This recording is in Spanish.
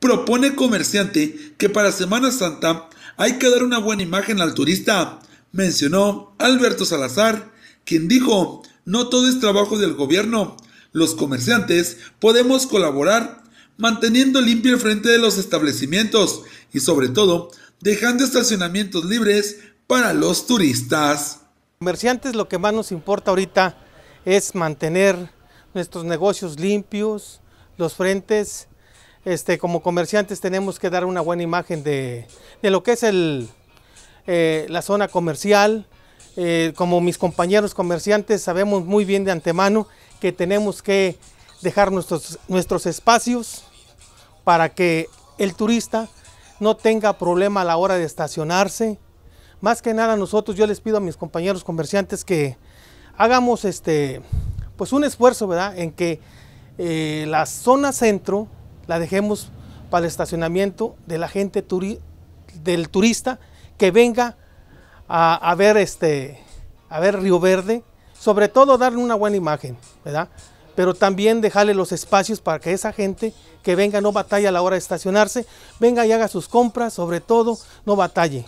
Propone comerciante que para Semana Santa hay que dar una buena imagen al turista, mencionó Alberto Salazar, quien dijo, no todo es trabajo del gobierno, los comerciantes podemos colaborar manteniendo limpio el frente de los establecimientos y sobre todo dejando estacionamientos libres para los turistas. Comerciantes lo que más nos importa ahorita es mantener nuestros negocios limpios, los frentes este, como comerciantes tenemos que dar una buena imagen de, lo que es el, eh, la zona comercial. Eh, como mis compañeros comerciantes sabemos muy bien de antemano que tenemos que dejar nuestros, nuestros espacios para que el turista no tenga problema a la hora de estacionarse. Más que nada nosotros, yo les pido a mis compañeros comerciantes que hagamos este, pues un esfuerzo ¿verdad? en que eh, la zona centro la dejemos para el estacionamiento de la gente del turista que venga a, ver este a ver Río Verde, sobre todo darle una buena imagen, ¿verdad? Pero también dejarle los espacios para que esa gente que venga no batalle a la hora de estacionarse, venga y haga sus compras, sobre todo no batalle.